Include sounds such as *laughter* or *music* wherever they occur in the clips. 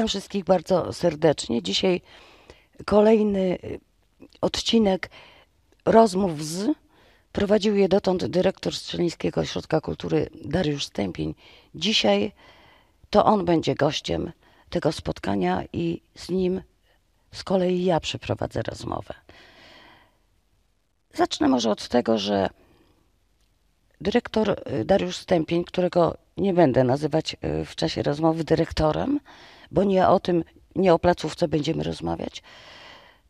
Witam wszystkich bardzo serdecznie. Dzisiaj kolejny y, odcinek rozmów z. Prowadził je dotąd dyrektor Strzelińskiego Ośrodka Kultury Dariusz Stępień. Dzisiaj to on będzie gościem tego spotkania i z nim z kolei ja przeprowadzę rozmowę. Zacznę może od tego, że dyrektor y, Dariusz Stępień, którego nie będę nazywać y, w czasie rozmowy dyrektorem, bo nie o tym, nie o placówce będziemy rozmawiać.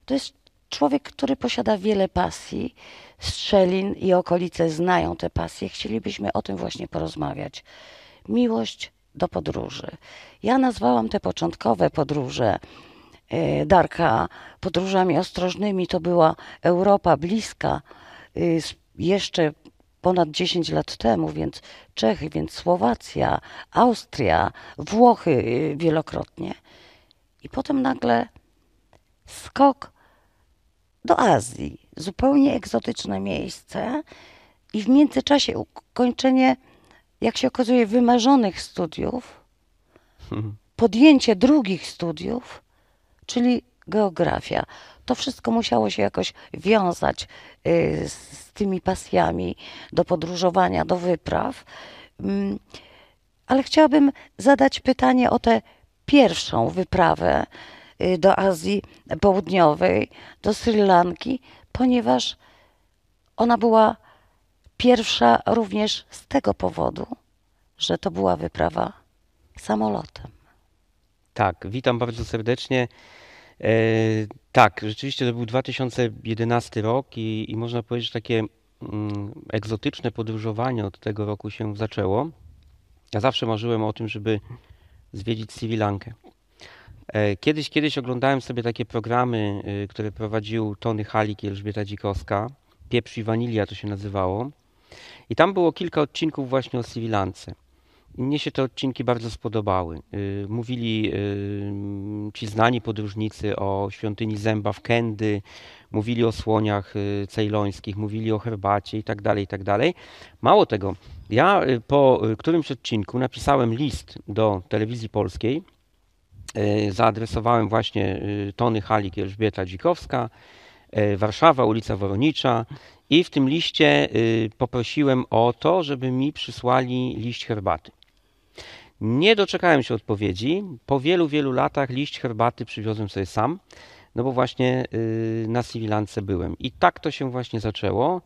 To jest człowiek, który posiada wiele pasji. Strzelin i okolice znają te pasje. Chcielibyśmy o tym właśnie porozmawiać. Miłość do podróży. Ja nazwałam te początkowe podróże e, Darka podróżami ostrożnymi. To była Europa bliska, y, jeszcze ponad 10 lat temu, więc Czechy, więc Słowacja, Austria, Włochy y, wielokrotnie. I potem nagle skok do Azji, zupełnie egzotyczne miejsce i w międzyczasie ukończenie, jak się okazuje, wymarzonych studiów, hmm. podjęcie drugich studiów, czyli geografia. To wszystko musiało się jakoś wiązać y, z tymi pasjami do podróżowania, do wypraw. Mm, ale chciałabym zadać pytanie o tę pierwszą wyprawę y, do Azji Południowej, do Sri Lanki, ponieważ ona była pierwsza również z tego powodu, że to była wyprawa samolotem. Tak, witam bardzo serdecznie. E, tak, rzeczywiście to był 2011 rok i, i można powiedzieć, że takie mm, egzotyczne podróżowanie od tego roku się zaczęło. Ja zawsze marzyłem o tym, żeby zwiedzić Sri Lankę. E, kiedyś, kiedyś oglądałem sobie takie programy, y, które prowadził Tony Halik i Elżbieta Dzikowska. Pieprz i Wanilia to się nazywało. I tam było kilka odcinków właśnie o Sri Lance. Mnie się te odcinki bardzo spodobały. Y, mówili y, ci znani podróżnicy o świątyni Zęba w Kendy, mówili o słoniach y, cejlońskich, mówili o herbacie itd., tak tak dalej. Mało tego, ja po którymś odcinku napisałem list do telewizji polskiej, zaadresowałem właśnie Tony Halik Elżbieta Dzikowska, Warszawa, ulica Woronicza i w tym liście poprosiłem o to, żeby mi przysłali liść herbaty. Nie doczekałem się odpowiedzi. Po wielu, wielu latach liść herbaty przywiozłem sobie sam, no bo właśnie y, na Sivilance byłem. I tak to się właśnie zaczęło.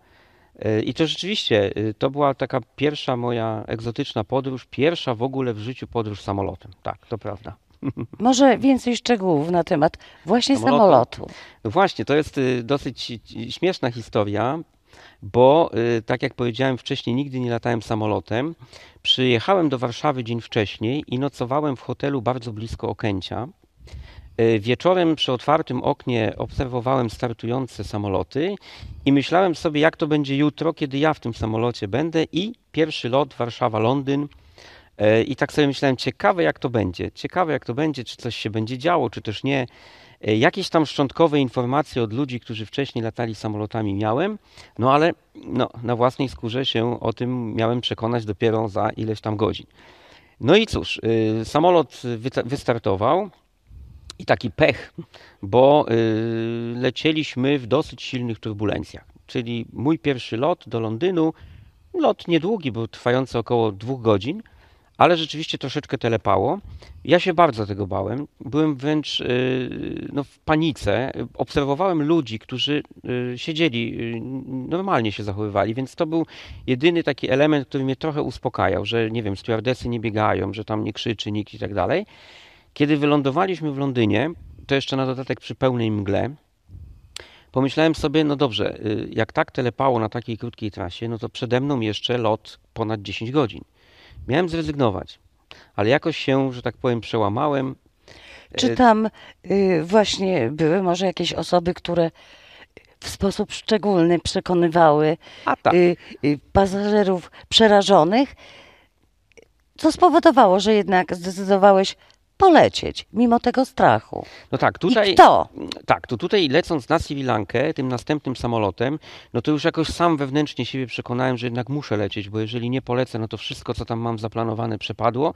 Y, I to rzeczywiście, y, to była taka pierwsza moja egzotyczna podróż, pierwsza w ogóle w życiu podróż samolotem. Tak, to prawda. *laughs* Może więcej szczegółów na temat właśnie samolotu. samolotu. Właśnie, to jest dosyć śmieszna historia bo y, tak jak powiedziałem wcześniej, nigdy nie latałem samolotem. Przyjechałem do Warszawy dzień wcześniej i nocowałem w hotelu bardzo blisko Okęcia. Y, wieczorem przy otwartym oknie obserwowałem startujące samoloty i myślałem sobie, jak to będzie jutro, kiedy ja w tym samolocie będę i pierwszy lot Warszawa-Londyn. Y, I tak sobie myślałem, ciekawe jak to będzie, ciekawe jak to będzie, czy coś się będzie działo, czy też nie. E, jakieś tam szczątkowe informacje od ludzi, którzy wcześniej latali samolotami miałem, no ale no, na własnej skórze się o tym miałem przekonać dopiero za ileś tam godzin. No i cóż, e, samolot wystartował i taki pech, bo e, lecieliśmy w dosyć silnych turbulencjach. Czyli mój pierwszy lot do Londynu, lot niedługi, był trwający około dwóch godzin – ale rzeczywiście troszeczkę telepało. Ja się bardzo tego bałem. Byłem wręcz y, no, w panice. Obserwowałem ludzi, którzy y, siedzieli, y, normalnie się zachowywali, więc to był jedyny taki element, który mnie trochę uspokajał, że nie wiem, stewardesy nie biegają, że tam nie krzyczy nikt i tak dalej. Kiedy wylądowaliśmy w Londynie, to jeszcze na dodatek przy pełnej mgle, pomyślałem sobie, no dobrze, jak tak telepało na takiej krótkiej trasie, no to przede mną jeszcze lot ponad 10 godzin. Miałem zrezygnować, ale jakoś się, że tak powiem, przełamałem. Czy e, tam y, właśnie były może jakieś osoby, które w sposób szczególny przekonywały tak. Y, y, pasażerów przerażonych, co spowodowało, że jednak zdecydowałeś polecieć, mimo tego strachu. No tak, tutaj. I kto? Tak, to tutaj lecąc na Sri Lankę tym następnym samolotem, no to już jakoś sam wewnętrznie siebie przekonałem, że jednak muszę lecieć, bo jeżeli nie polecę, no to wszystko, co tam mam zaplanowane, przepadło.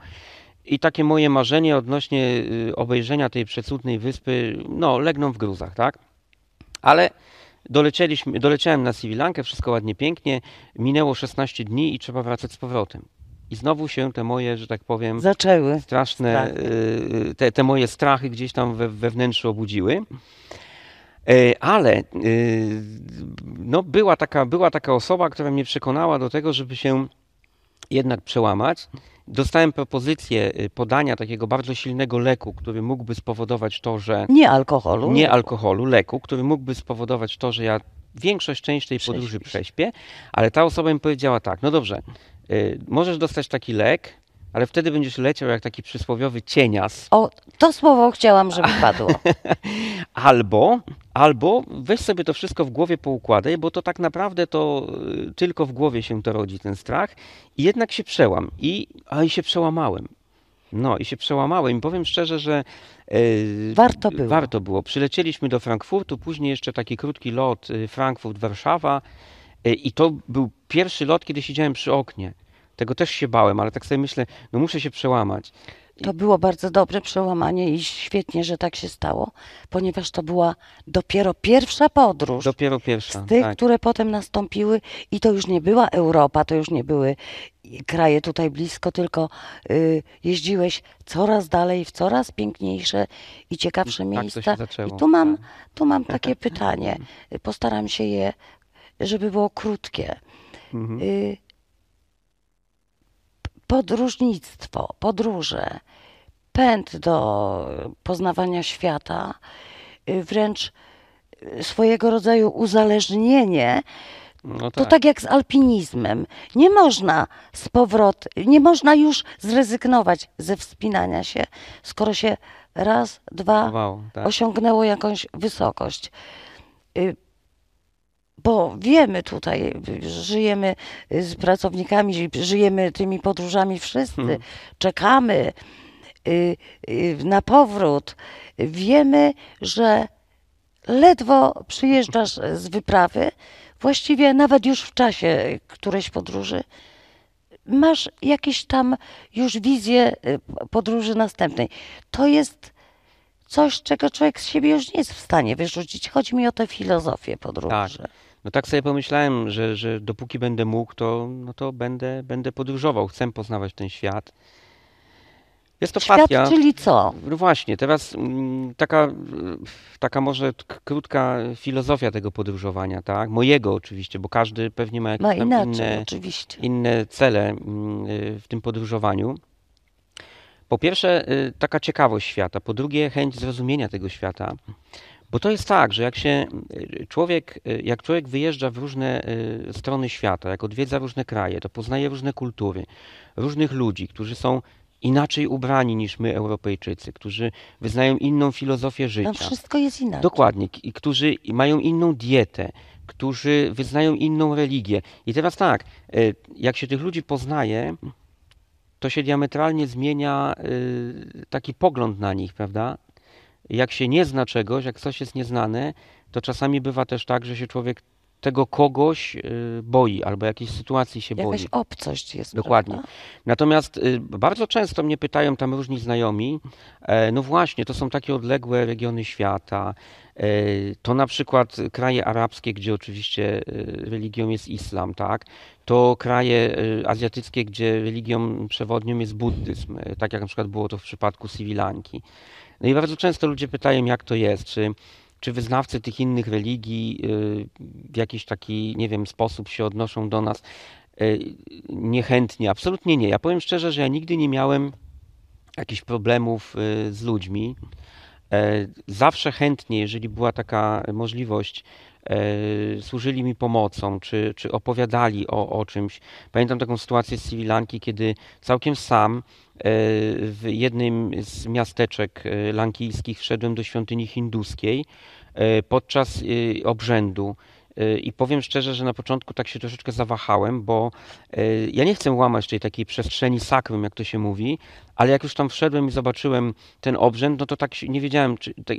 I takie moje marzenie odnośnie y, obejrzenia tej przecudnej wyspy, no, legną w gruzach, tak? Ale doleciałem na Sri Lankę, wszystko ładnie, pięknie. Minęło 16 dni i trzeba wracać z powrotem. I znowu się te moje, że tak powiem, zaczęły. Straszne, y, te, te moje strachy gdzieś tam we, we wnętrzu obudziły. E, ale y, no, była, taka, była taka osoba, która mnie przekonała do tego, żeby się jednak przełamać. Dostałem propozycję y, podania takiego bardzo silnego leku, który mógłby spowodować to, że. Nie alkoholu. Nie alkoholu, leku, który mógłby spowodować to, że ja większość część tej podróży prześpię, ale ta osoba mi powiedziała tak, no dobrze, Y, możesz dostać taki lek, ale wtedy będziesz leciał jak taki przysłowiowy cienias. O, to słowo chciałam, żeby padło. *laughs* albo, albo weź sobie to wszystko w głowie poukładaj, bo to tak naprawdę to y, tylko w głowie się to rodzi, ten strach. I jednak się przełam. I, a i się przełamałem. No i się przełamałem. I powiem szczerze, że yy, warto, było. warto było. Przylecieliśmy do Frankfurtu, później jeszcze taki krótki lot y, Frankfurt-Warszawa. Y, I to był pierwszy lot, kiedy siedziałem przy oknie. Tego też się bałem, ale tak sobie myślę, no muszę się przełamać. To było bardzo dobre przełamanie i świetnie, że tak się stało, ponieważ to była dopiero pierwsza podróż. Dopiero pierwsza. Z tych, tak. które potem nastąpiły, i to już nie była Europa, to już nie były y, kraje tutaj blisko, tylko y, jeździłeś coraz dalej, w coraz piękniejsze i ciekawsze I mm, tak miejsca. I tu mam, tak. tu mam takie *laughs* pytanie. Postaram się je żeby było krótkie. Mhm. Y, podróżnictwo, podróże, pęd do poznawania świata, y, wręcz y, swojego rodzaju uzależnienie. No tak. To tak jak z alpinizmem. Nie można z powrot, nie można już zrezygnować ze wspinania się, skoro się raz, dwa wow, tak. osiągnęło jakąś wysokość bo wiemy tutaj, żyjemy y, z pracownikami, żyjemy tymi podróżami wszyscy, hmm. czekamy y, y, na powrót. Wiemy, że ledwo przyjeżdżasz z wyprawy, właściwie nawet już w czasie którejś podróży, masz jakieś tam już wizję podróży następnej. To jest coś, czego człowiek z siebie już nie jest w stanie wyrzucić. Chodzi mi o tę filozofię podróży. Tak. No tak sobie pomyślałem, że, że dopóki będę mógł, to, no to będę, będę podróżował. Chcę poznawać ten świat. Jest to świat, pasja. czyli co? No właśnie, teraz mm, taka, taka może krótka filozofia tego podróżowania, tak? Mojego oczywiście, bo każdy pewnie ma jakieś ma inaczej, inne, oczywiście. inne cele mm, w tym podróżowaniu. Po pierwsze, y, taka ciekawość świata, po drugie, chęć zrozumienia tego świata, bo to jest tak, że jak się y, człowiek, y, jak człowiek wyjeżdża w różne y, strony świata, jak odwiedza różne kraje, to poznaje różne kultury, różnych ludzi, którzy są inaczej ubrani niż my, Europejczycy, którzy wyznają inną filozofię życia. No wszystko jest inaczej. Dokładnie. I którzy mają inną dietę, którzy wyznają inną religię. I teraz tak, jak się tych ludzi poznaje, to się diametralnie zmienia taki pogląd na nich, prawda? jak się nie zna czegoś, jak coś jest nieznane, to czasami bywa też tak, że się człowiek tego kogoś y, boi albo jakiejś sytuacji się Jakaś boi. Jakaś obcość jest. Dokładnie. Prawda? Natomiast y, bardzo często mnie pytają tam różni znajomi, e, no właśnie, to są takie odległe regiony świata, e, to na przykład kraje arabskie, gdzie oczywiście y, religią jest islam, tak? To kraje azjatyckie, gdzie religią przewodnią jest buddyzm, e, tak jak na przykład było to w przypadku Sri Lanki. No i bardzo często ludzie pytają, jak to jest, czy, czy wyznawcy tych innych religii y, w jakiś taki, nie wiem, sposób się odnoszą do nas y, niechętnie. Absolutnie nie. Ja powiem szczerze, że ja nigdy nie miałem jakichś problemów y, z ludźmi. E, zawsze chętnie, jeżeli była taka możliwość, E, służyli mi pomocą, czy, czy opowiadali o, o czymś. Pamiętam taką sytuację z Sri Lanki, kiedy całkiem sam e, w jednym z miasteczek e, lankijskich wszedłem do świątyni hinduskiej podczas obrzędu. Y, I powiem szczerze, że na początku tak się troszeczkę zawahałem, bo y, ja nie chcę łamać tej takiej przestrzeni sakrum, jak to się mówi, ale jak już tam wszedłem i zobaczyłem ten obrzęd, no to tak nie wiedziałem, czy, tak,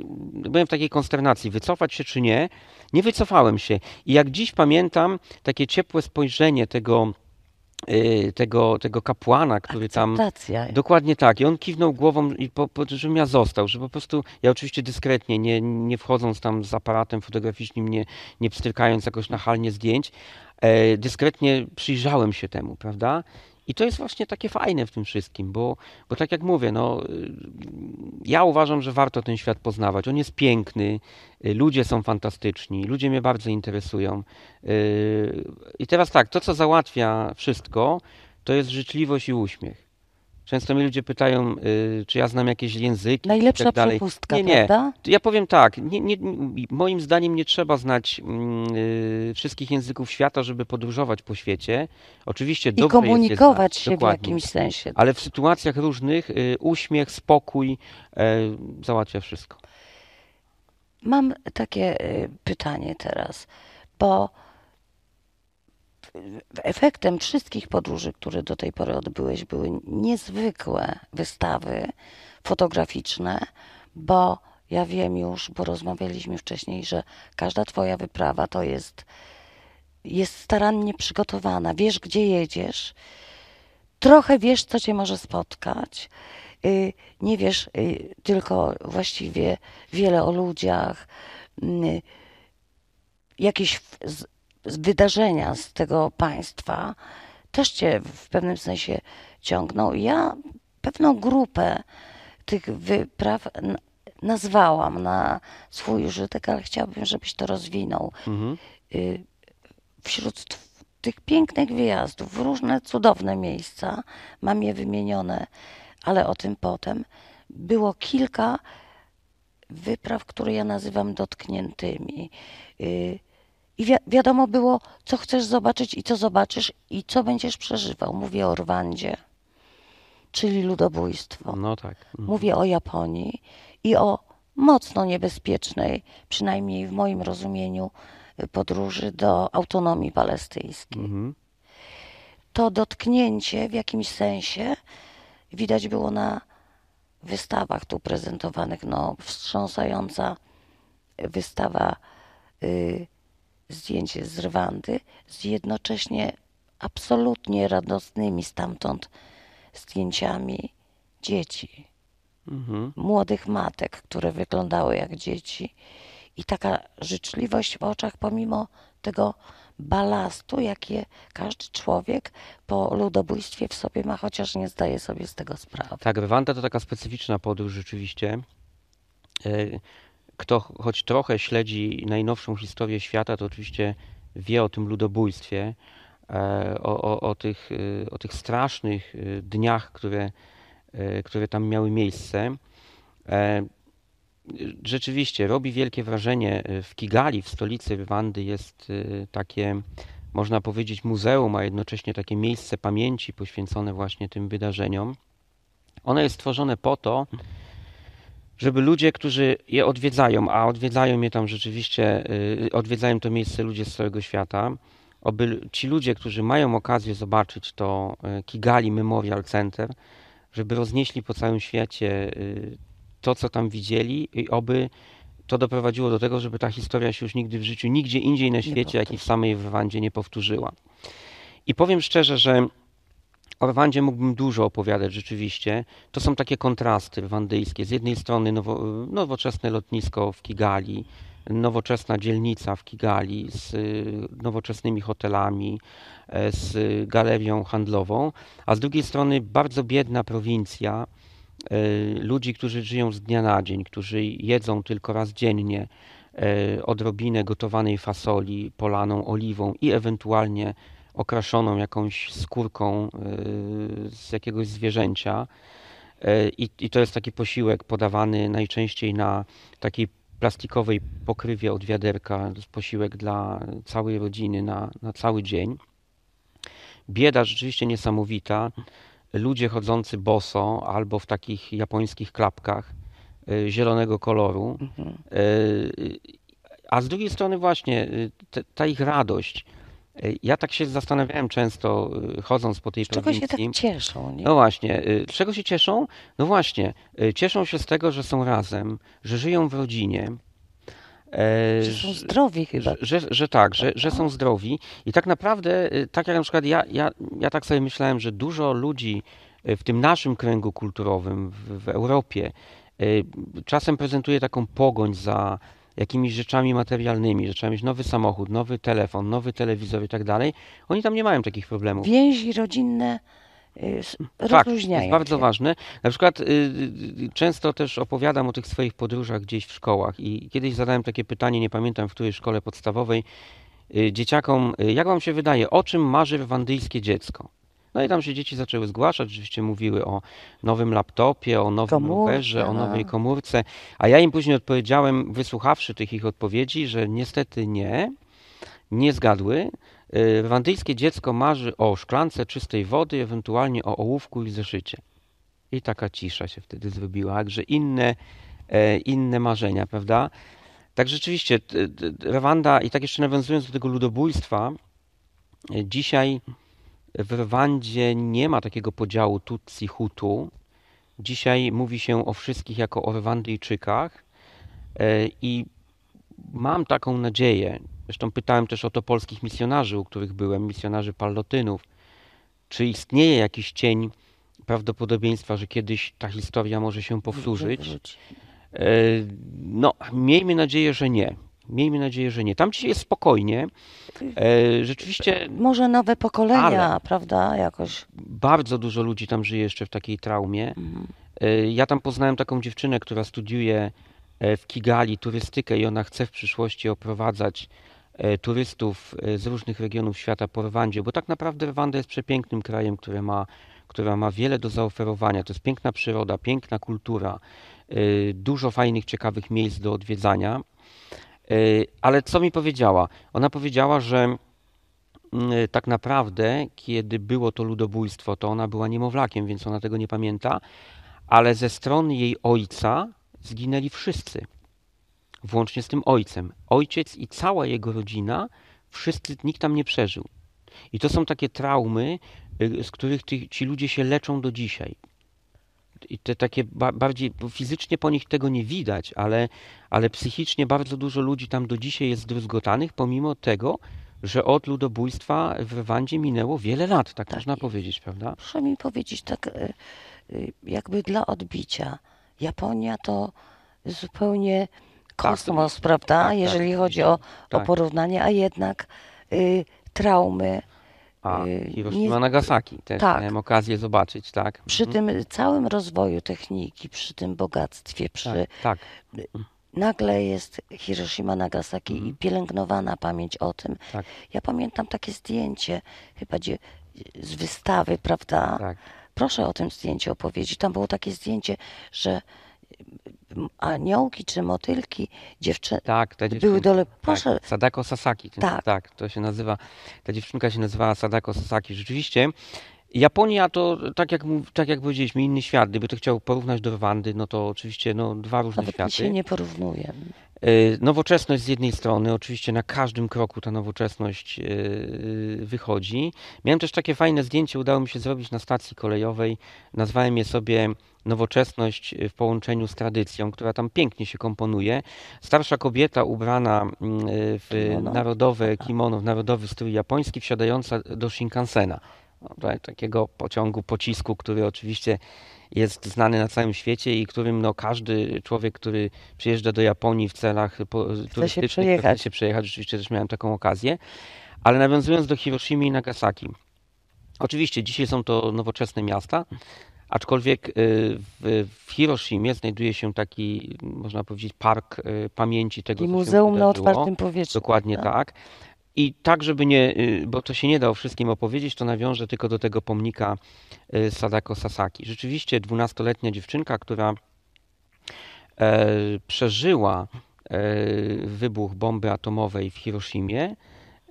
byłem w takiej konsternacji, wycofać się czy nie. Nie wycofałem się. I jak dziś pamiętam, takie ciepłe spojrzenie tego Y, tego, tego kapłana, który Akceptacja. tam. Dokładnie tak. I on kiwnął głową, i po, po, żebym ja został, że po prostu ja oczywiście dyskretnie, nie, nie wchodząc tam z aparatem fotograficznym, nie, nie pstrykając jakoś nachalnie zdjęć, e, dyskretnie przyjrzałem się temu, prawda? I to jest właśnie takie fajne w tym wszystkim, bo, bo tak jak mówię, no, ja uważam, że warto ten świat poznawać. On jest piękny, y, ludzie są fantastyczni, ludzie mnie bardzo interesują. Y, I teraz tak, to co załatwia wszystko, to jest życzliwość i uśmiech. Często mi ludzie pytają, y, czy ja znam jakieś języki. Tak Najlepsza tak dalej. przepustka, nie, nie. prawda? Ja powiem tak, nie, nie, moim zdaniem nie trzeba znać mm, y, wszystkich języków świata, żeby podróżować po świecie. Oczywiście I dobrze komunikować jest się znać, w jakimś sensie. Tak. Ale w sytuacjach różnych y, uśmiech, spokój e, załatwia wszystko. Mam takie y, pytanie teraz, bo efektem wszystkich podróży, które do tej pory odbyłeś, były niezwykłe wystawy fotograficzne, bo ja wiem już, bo rozmawialiśmy wcześniej, że każda Twoja wyprawa to jest, jest starannie przygotowana. Wiesz, gdzie jedziesz, trochę wiesz, co Cię może spotkać. Y, nie wiesz y, tylko właściwie wiele o ludziach, mm, y, jakieś wydarzenia z tego państwa też cię w pewnym sensie ciągną. Ja pewną grupę tych wypraw nazwałam na swój użytek, ale chciałabym, żebyś to rozwinął. Mhm. Y, wśród tych pięknych wyjazdów w różne cudowne miejsca, mam je wymienione, ale o tym potem, było kilka wypraw, które ja nazywam dotkniętymi. Y, i wi wiadomo było, co chcesz zobaczyć i co zobaczysz i co będziesz przeżywał. Mówię o Rwandzie, czyli ludobójstwo. No tak. Mhm. Mówię o Japonii i o mocno niebezpiecznej, przynajmniej w moim rozumieniu, y, podróży do autonomii palestyńskiej. Mhm. To dotknięcie w jakimś sensie widać było na wystawach tu prezentowanych. No, wstrząsająca wystawa. Y, zdjęcie z Rwandy z jednocześnie absolutnie radosnymi stamtąd zdjęciami dzieci. Mhm. Młodych matek, które wyglądały jak dzieci. I taka życzliwość w oczach, pomimo tego balastu, jakie każdy człowiek po ludobójstwie w sobie ma, chociaż nie zdaje sobie z tego sprawy. Tak, Rwanda to taka specyficzna podróż rzeczywiście. E, kto choć trochę śledzi najnowszą historię świata, to oczywiście wie o tym ludobójstwie, e, o, o, o, tych, y, o tych strasznych y, dniach, które, y, które tam miały miejsce. E, rzeczywiście robi wielkie wrażenie. W Kigali, w stolicy Rwandy, jest takie, można powiedzieć, muzeum, a jednocześnie takie miejsce pamięci poświęcone właśnie tym wydarzeniom. Ono jest stworzone po to, żeby ludzie, którzy je odwiedzają, a odwiedzają je tam rzeczywiście, y, odwiedzają to miejsce ludzie z całego świata, aby ci ludzie, którzy mają okazję zobaczyć to y, Kigali Memorial Center, żeby roznieśli po całym świecie y, to, co tam widzieli i oby to doprowadziło do tego, żeby ta historia się już nigdy w życiu, nigdzie indziej na świecie, jak i w samej Rwandzie nie powtórzyła. I powiem szczerze, że o Rwandzie mógłbym dużo opowiadać rzeczywiście. To są takie kontrasty rwandyjskie. Z jednej strony nowo, nowoczesne lotnisko w Kigali, nowoczesna dzielnica w Kigali z y, nowoczesnymi hotelami, e, z galerią handlową, a z drugiej strony bardzo biedna prowincja e, ludzi, którzy żyją z dnia na dzień, którzy jedzą tylko raz dziennie e, odrobinę gotowanej fasoli, polaną oliwą i ewentualnie okraszoną jakąś skórką y, z jakiegoś zwierzęcia. E, I, I, to jest taki posiłek podawany najczęściej na takiej plastikowej pokrywie od wiaderka. To jest posiłek dla całej rodziny na, na cały dzień. Bieda rzeczywiście niesamowita. Ludzie chodzący boso albo w takich japońskich klapkach e, zielonego koloru. Mhm. E, a z drugiej strony, właśnie ta ich radość E, ja tak się zastanawiałem często, y, chodząc po tej z czego prowincji. Czego się tak cieszą? Nie? No właśnie, y, czego się cieszą? No właśnie, y, cieszą się z tego, że są razem, że żyją w rodzinie. E, że są zdrowi chyba. Że, że, że tak, że, że są zdrowi. I tak naprawdę, tak jak na przykład ja, ja, ja tak sobie myślałem, że dużo ludzi w tym naszym kręgu kulturowym, w, w Europie, czasem prezentuje taką pogoń za jakimiś rzeczami materialnymi, że trzeba mieć nowy samochód, nowy telefon, nowy telewizor i tak dalej, oni tam nie mają takich problemów. Więzi rodzinne y, tak, jest bardzo się. ważne. Na przykład y, y, często też opowiadam o tych swoich podróżach gdzieś w szkołach i kiedyś zadałem takie pytanie, nie pamiętam w której szkole podstawowej, y, dzieciakom, y, jak wam się wydaje, o czym marzy wandyjskie dziecko? No i tam się dzieci zaczęły zgłaszać, oczywiście mówiły o nowym laptopie, o nowym Komórka. rowerze, o no. nowej komórce, a ja im później odpowiedziałem, wysłuchawszy tych ich odpowiedzi, że niestety nie, nie zgadły. Rwandyjskie y, dziecko marzy o szklance czystej wody, ewentualnie o ołówku i zeszycie. I taka cisza się wtedy zrobiła, także inne, e, inne marzenia, prawda? Tak rzeczywiście, Rwanda, i tak jeszcze nawiązując do tego ludobójstwa, e, dzisiaj w Rwandzie nie ma takiego podziału Tutsi-Hutu. Dzisiaj mówi się o wszystkich jako o Rwandyjczykach e, i mam taką nadzieję, zresztą pytałem też o to polskich misjonarzy, u których byłem, misjonarzy pallotynów, czy istnieje jakiś cień prawdopodobieństwa, że kiedyś ta historia może się powtórzyć. E, no, miejmy nadzieję, że nie. Miejmy nadzieję, że nie. Tam dzisiaj jest spokojnie. E, rzeczywiście. Może nowe pokolenia, prawda? Jakoś. Bardzo dużo ludzi tam żyje jeszcze w takiej traumie. Mhm. E, ja tam poznałem taką dziewczynę, która studiuje e, w Kigali turystykę i ona chce w przyszłości oprowadzać e, turystów e, z różnych regionów świata po Rwandzie, bo tak naprawdę Rwanda jest przepięknym krajem, który ma, która ma wiele do zaoferowania. To jest piękna przyroda, piękna kultura, dużo fajnych, ciekawych miejsc do odwiedzania. E, ale co mi powiedziała? Ona powiedziała, że mm, e, tak naprawdę, kiedy było to ludobójstwo, to ona była niemowlakiem, więc ona tego nie pamięta, ale ze strony jej ojca zginęli wszyscy, włącznie z tym ojcem. Ojciec i cała jego rodzina, wszyscy, nikt tam nie przeżył. I to są takie traumy, y, z których ci ludzie się leczą do dzisiaj i te takie ba bardziej fizycznie po nich tego nie widać, ale, ale psychicznie bardzo dużo ludzi tam do dzisiaj jest zdruzgotanych, pomimo tego, że od ludobójstwa w Rwandzie minęło wiele lat, tak, tak można powiedzieć, prawda? Proszę mi powiedzieć tak, y, y, jakby dla odbicia. Japonia to zupełnie tak, kosmos, tak, prawda? Tak, Jeżeli chodzi o, o tak. porównanie, a jednak y, traumy a, y, Hiroshima nie, Nagasaki też tak. miałem okazję zobaczyć, tak? Przy mhm. tym całym rozwoju techniki, przy tym bogactwie, przy... Tak, tak. Mhm. Nagle jest Hiroshima Nagasaki mhm. i pielęgnowana pamięć o tym. Tak. Ja pamiętam takie zdjęcie, chyba gdzie, z wystawy, prawda? Tak. Proszę o tym zdjęciu opowiedzieć. Tam było takie zdjęcie, że aniołki czy motylki, dziewczyny. Tak, te dziewczyny. Były dole. Tak, proszę. Tak, Sadako Sasaki. Tak. tak, to się nazywa. Ta dziewczynka się nazywała Sadako Sasaki. Rzeczywiście Japonia to, tak jak, tak jak powiedzieliśmy, inny świat. Gdyby to chciał porównać do Rwandy, no to oczywiście no, dwa różne Nawet światy. się nie porównuję. E, nowoczesność z jednej strony, oczywiście na każdym kroku ta nowoczesność e, e, wychodzi. Miałem też takie fajne zdjęcie, udało mi się zrobić na stacji kolejowej. Nazwałem je sobie nowoczesność w połączeniu z tradycją, która tam pięknie się komponuje. Starsza kobieta ubrana w kimono. narodowe tak. kimono, w narodowy strój japoński, wsiadająca do Shinkansena. No, takiego pociągu, pocisku, który oczywiście jest znany na całym świecie i którym no, każdy człowiek, który przyjeżdża do Japonii w celach turystycznych, chce się, chce się przejechać. Rzeczywiście też miałem taką okazję. Ale nawiązując do Hiroshima i Nagasaki. Oczywiście dzisiaj są to nowoczesne miasta, aczkolwiek y, w, w Hiroshimie znajduje się taki, można powiedzieć, park y, pamięci tego, I co muzeum na otwartym powietrzu. Dokładnie tak. I tak, żeby nie, y, bo to się nie da o wszystkim opowiedzieć, to nawiążę tylko do tego pomnika y, Sadako Sasaki. Rzeczywiście dwunastoletnia dziewczynka, która e, przeżyła e, wybuch bomby atomowej w Hiroshimie,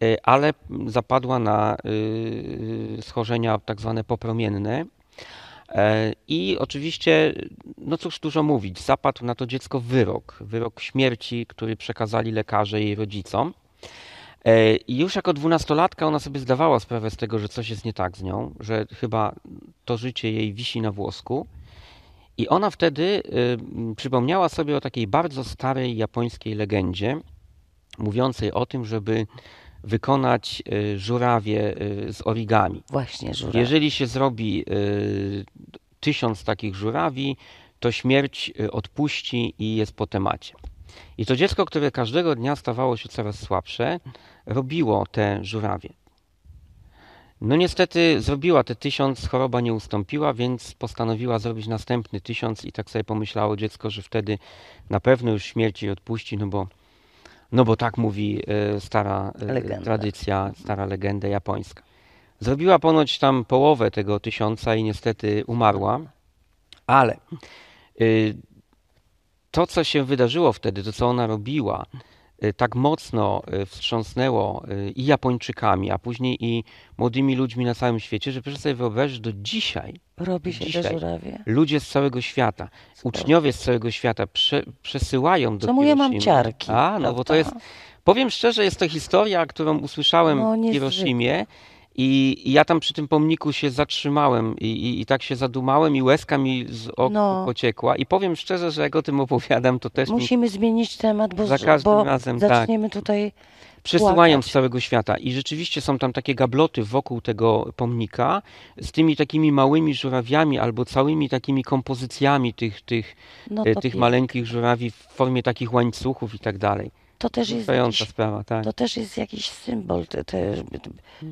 e, ale zapadła na y, schorzenia tak zwane popromienne. I oczywiście, no cóż dużo mówić, zapadł na to dziecko wyrok, wyrok śmierci, który przekazali lekarze jej rodzicom. E, I już jako dwunastolatka ona sobie zdawała sprawę z tego, że coś jest nie tak z nią, że chyba to życie jej wisi na włosku. I ona wtedy y, przypomniała sobie o takiej bardzo starej japońskiej legendzie, mówiącej o tym, żeby wykonać y, żurawie y, z origami. Właśnie, żurawie. Jeżeli się zrobi tysiąc takich żurawi, to śmierć odpuści i jest po temacie. I to dziecko, które każdego dnia stawało się coraz słabsze, robiło te żurawie. No niestety zrobiła te tysiąc, choroba nie ustąpiła, więc postanowiła zrobić następny tysiąc i tak sobie pomyślało dziecko, że wtedy na pewno już śmierć jej odpuści, no bo, no bo tak mówi e, stara e, legenda. tradycja, stara legenda japońska. Zrobiła ponoć tam połowę tego tysiąca i niestety umarła, ale e, to, co się wydarzyło wtedy, to co ona robiła, Y, tak mocno y, wstrząsnęło y, i Japończykami, a później i młodymi ludźmi na całym świecie, że proszę sobie wyobrazić, do dzisiaj robi się dzisiaj, ludzie z całego świata, uczniowie z całego świata prze, przesyłają do Czemu ja mam ciarki? A, no bo to jest, powiem szczerze, jest to historia, którą usłyszałem no, w Hiroshimie. I, I, ja tam przy tym pomniku się zatrzymałem i, i, i tak się zadumałem i łezka mi z oku no. pociekła. I powiem szczerze, że jak o tym opowiadam, to też Musimy zmienić temat, bo, za każdym bo razem, tak. zaczniemy tak. tutaj przesyłają z całego świata. I rzeczywiście są tam takie gabloty wokół tego pomnika z tymi takimi małymi żurawiami albo całymi takimi kompozycjami tych, tych, no e, tych maleńkich żurawi w formie takich łańcuchów i tak dalej to też jest jakiś, sprawa, tak. To też jest jakiś symbol, te, te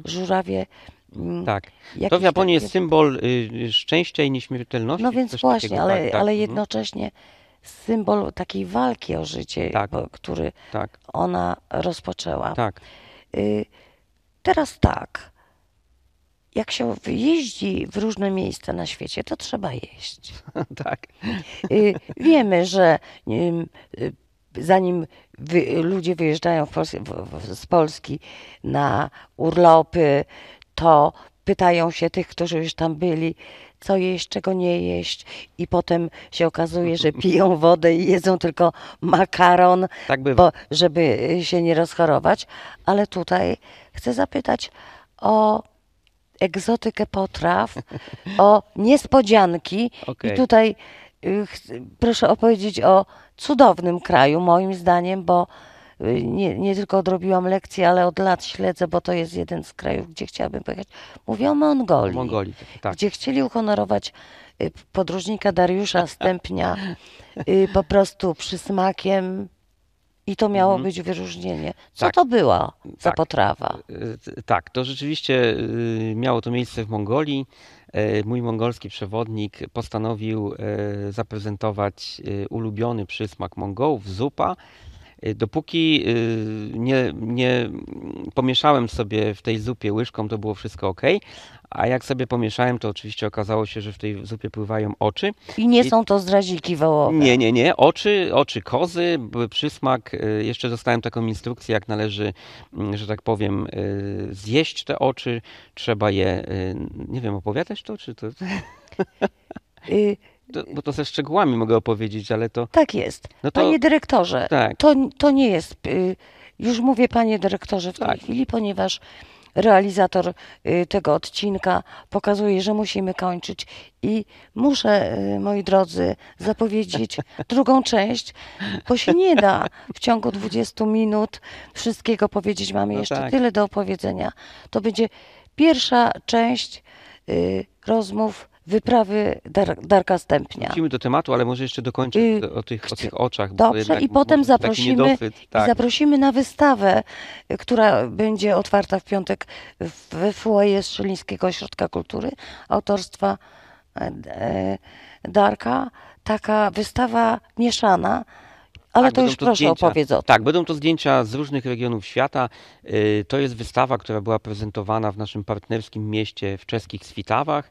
żurawie. Mm, tak. To w Japonii jest symbol y, szczęścia i nieśmiertelności. No więc właśnie, takiego, ale, tak, tak. ale mhm. jednocześnie symbol takiej walki o życie, tak, bo, który tak. ona rozpoczęła. Tak. Y, teraz tak. Jak się jeździ w różne miejsca na świecie, to trzeba jeść. *laughs* tak. Y, wiemy, że y, zanim wy, ludzie wyjeżdżają z Polski na urlopy, to pytają się tych, którzy już tam byli, co jeść, czego nie jeść, i potem się okazuje, że *laughs* piją wodę i jedzą tylko makaron, tak bo, żeby y, się nie rozchorować. Ale tutaj chcę zapytać o egzotykę potraw, *laughs* o niespodzianki. Okay. I tutaj Y, proszę opowiedzieć o cudownym kraju, moim zdaniem, bo y, nie, nie tylko odrobiłam lekcję, ale od lat śledzę, bo to jest jeden z krajów, gdzie chciałabym pojechać. Mówię o Mongolii, Mongolii tak, tak. gdzie chcieli uhonorować y, podróżnika Dariusza Stępnia po prostu przysmakiem i to miało mhm. być wyróżnienie. Co tak. to była za tak. potrawa? Y, tak, to rzeczywiście y, miało to miejsce w Mongolii. Y, mój mongolski przewodnik postanowił zaprezentować ulubiony przysmak Mongołów, zupa, Y, dopóki y, nie, nie pomieszałem sobie w tej zupie łyżką, to było wszystko ok, a jak sobie pomieszałem, to oczywiście okazało się, że w tej zupie pływają oczy. I nie I... są to zraziki wołowe. Nie, nie, nie. Oczy, oczy kozy, przysmak. Y, jeszcze dostałem taką instrukcję, jak należy, mm, że tak powiem, zjeść te oczy. Trzeba je, nie wiem, opowiadać to, czy to... To, bo to ze szczegółami mogę opowiedzieć, ale to. Tak jest. No to, panie dyrektorze, tak. to, to nie jest. Y, już mówię, panie dyrektorze, w tak. tej chwili, ponieważ realizator y, tego odcinka pokazuje, że musimy kończyć i muszę, y, moi drodzy, zapowiedzieć *laughs* drugą część, bo się nie da w ciągu 20 minut wszystkiego powiedzieć. Mamy no jeszcze tak. tyle do opowiedzenia. To będzie pierwsza część rozmów wyprawy Dar Darka Stępnia. Wrócimy do tematu, ale może jeszcze dokończę y, o, tych, o tych oczach. Dobrze, i potem zaprosimy, tak. zaprosimy na wystawę, która będzie otwarta w piątek w foyer Strzelińskiego Ośrodka Kultury autorstwa e, e, Darka. Taka wystawa mieszana, ale tak, to już to proszę opowiedz o tym. Tak, będą to zdjęcia z różnych regionów świata. Y, to jest wystawa, która była prezentowana w naszym partnerskim mieście w czeskich Switawach.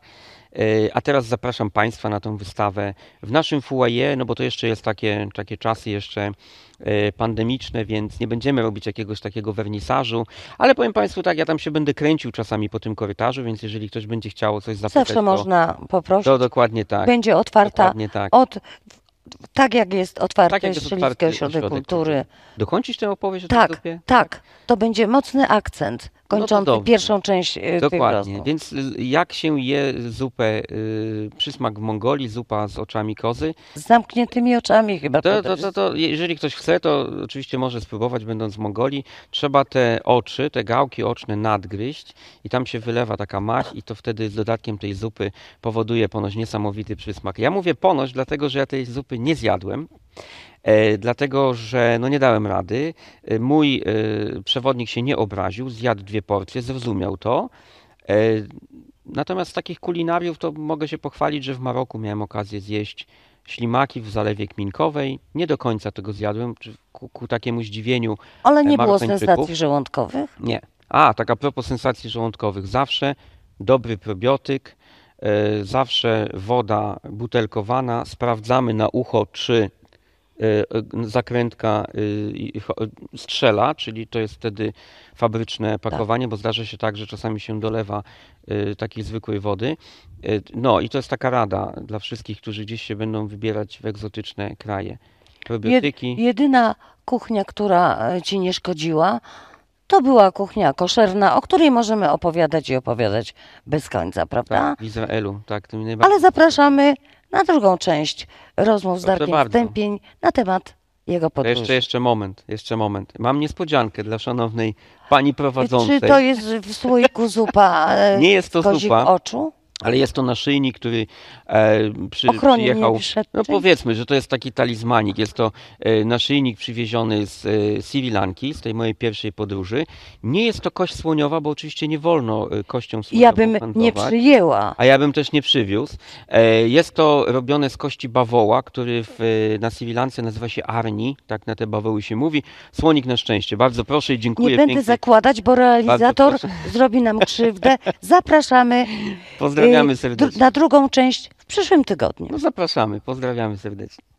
E, a teraz zapraszam Państwa na tą wystawę w naszym foyer, no bo to jeszcze jest takie, takie czasy jeszcze e, pandemiczne, więc nie będziemy robić jakiegoś takiego wernisażu, ale powiem Państwu tak, ja tam się będę kręcił czasami po tym korytarzu, więc jeżeli ktoś będzie chciał coś zapytać, Zawsze to, można poprosić. To dokładnie tak. Będzie otwarta tak. od tak jak jest otwarty tak, jak jest Szczelicki Ośrodek Kultury. Dokończysz tę opowieść? Tak, tak, tak. To będzie mocny akcent kończąc no pierwszą część y, Dokładnie, więc y, jak się je zupę, y, przysmak Mongolii, zupa z oczami kozy? Z zamkniętymi oczami chyba. To, to, to, to, jeżeli ktoś chce, to oczywiście może spróbować, będąc w Mongolii. Trzeba te oczy, te gałki oczne nadgryźć i tam się wylewa taka maść i to wtedy z dodatkiem tej zupy powoduje ponoć niesamowity przysmak. Ja mówię ponoć, dlatego że ja tej zupy nie zjadłem. E, dlatego że no nie dałem rady. E, mój e, przewodnik się nie obraził, zjadł dwie porcje, zrozumiał to. Natomiast z takich kulinariów to mogę się pochwalić, że w Maroku miałem okazję zjeść ślimaki w zalewie kminkowej. Nie do końca tego zjadłem, ku, ku takiemu zdziwieniu. Ale nie było sensacji żołądkowych? Nie. A, tak a propos sensacji żołądkowych. Zawsze dobry probiotyk, zawsze woda butelkowana. Sprawdzamy na ucho, czy Y, y, zakrętka y, strzela, czyli to jest wtedy fabryczne tak. pakowanie, tak. bo zdarza się tak, że czasami się dolewa takiej zwykłej wody. No i to jest taka rada dla wszystkich, którzy gdzieś się będą wybierać w egzotyczne kraje. Probiotyki. Jedyna kuchnia, która e, ci nie szkodziła, to była kuchnia koszerna, o której możemy opowiadać i opowiadać bez końca, prawda? Tak, w Izraelu, tak. Ale zapraszamy na drugą część rozmów z Darkiem Wstępień na temat jego podróży. jeszcze, jeszcze moment, jeszcze moment. Mam niespodziankę dla szanownej pani prowadzącej. Czy to jest w słoiku zupa e, Nie jest to zupa. oczu? Ale jest to naszyjnik, który e, przy, przyjechał. No powiedzmy, że to jest taki talizmanik. Jest to e, naszyjnik przywieziony z e, Sri Lanki, z tej mojej pierwszej podróży. Nie jest to kość słoniowa, bo oczywiście nie wolno e, kością słoniową. Ja bym handlować, nie przyjęła. A ja bym też nie przywiózł. E, jest to robione z kości bawoła, który w, e, na Sri Lance nazywa się Arni. Tak na te bawoły się mówi. Słonik na szczęście. Bardzo proszę i dziękuję. Nie będę pięknie. zakładać, bo realizator zrobi nam krzywdę. *laughs* Zapraszamy. Pozdrawiam. Pozdrawiamy y, serdecznie. Na drugą część w przyszłym tygodniu. No zapraszamy, pozdrawiamy serdecznie.